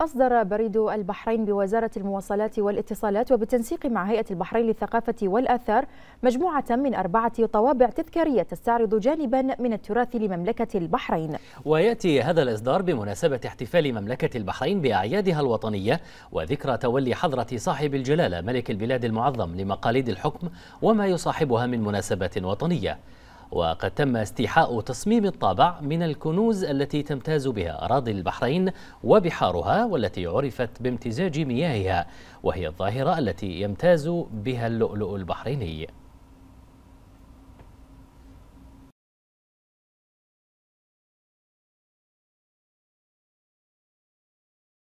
أصدر بريد البحرين بوزارة المواصلات والاتصالات وبالتنسيق مع هيئة البحرين للثقافة والآثار مجموعة من أربعة طوابع تذكارية تستعرض جانبا من التراث لمملكة البحرين ويأتي هذا الإصدار بمناسبة احتفال مملكة البحرين بأعيادها الوطنية وذكرى تولي حضرة صاحب الجلالة ملك البلاد المعظم لمقاليد الحكم وما يصاحبها من مناسبة وطنية وقد تم استيحاء تصميم الطابع من الكنوز التي تمتاز بها أراضي البحرين وبحارها والتي عرفت بامتزاج مياهها وهي الظاهرة التي يمتاز بها اللؤلؤ البحريني